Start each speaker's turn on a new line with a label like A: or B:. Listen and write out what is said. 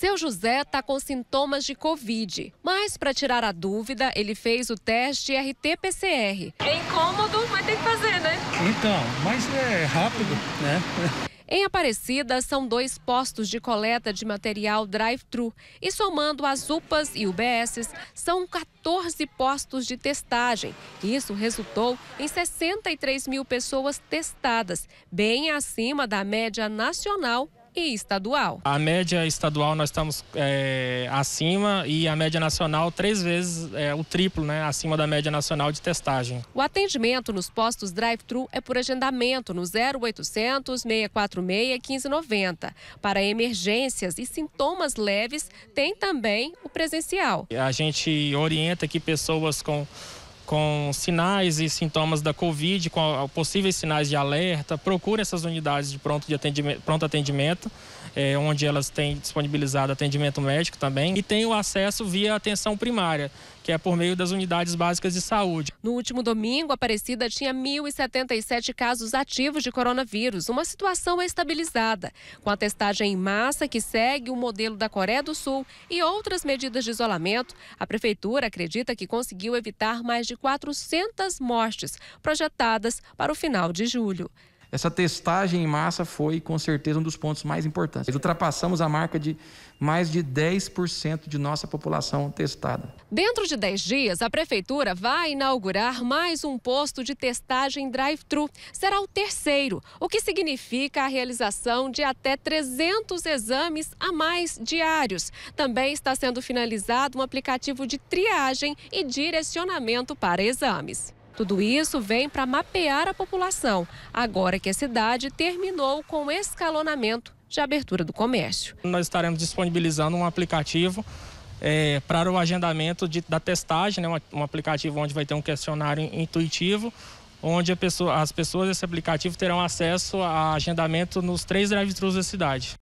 A: Seu José está com sintomas de Covid, mas para tirar a dúvida, ele fez o teste RT-PCR. É incômodo, mas tem que fazer, né? Então, mas é rápido, né? Em Aparecida, são dois postos de coleta de material drive-thru. E somando as UPAs e UBSs, são 14 postos de testagem. Isso resultou em 63 mil pessoas testadas, bem acima da média nacional e estadual.
B: A média estadual nós estamos é, acima e a média nacional três vezes é, o triplo, né, acima da média nacional de testagem.
A: O atendimento nos postos drive-thru é por agendamento no 0800 646 1590. Para emergências e sintomas leves, tem também o presencial.
B: A gente orienta que pessoas com com sinais e sintomas da Covid, com possíveis sinais de alerta, procure essas unidades de pronto, de atendimento, pronto atendimento, é, onde elas têm disponibilizado atendimento médico também, e tem o acesso via atenção primária, que é por meio das unidades básicas de saúde.
A: No último domingo, Aparecida tinha 1.077 casos ativos de coronavírus, uma situação estabilizada. Com a testagem em massa, que segue o modelo da Coreia do Sul e outras medidas de isolamento, a Prefeitura acredita que conseguiu evitar mais de 400 mortes projetadas para o final de julho. Essa
B: testagem em massa foi, com certeza, um dos pontos mais importantes. ultrapassamos a marca de mais de 10% de nossa população testada.
A: Dentro de 10 dias, a Prefeitura vai inaugurar mais um posto de testagem drive-thru. Será o terceiro, o que significa a realização de até 300 exames a mais diários. Também está sendo finalizado um aplicativo de triagem e direcionamento para exames. Tudo isso vem para mapear a população, agora que a cidade terminou com o escalonamento de abertura do comércio.
B: Nós estaremos disponibilizando um aplicativo é, para o agendamento de, da testagem, né, um, um, aplicativo onde vai ter um questionário intuitivo, onde pessoa, as pessoas desse aplicativo terão acesso a agendamento nos três drive-thrus da cidade.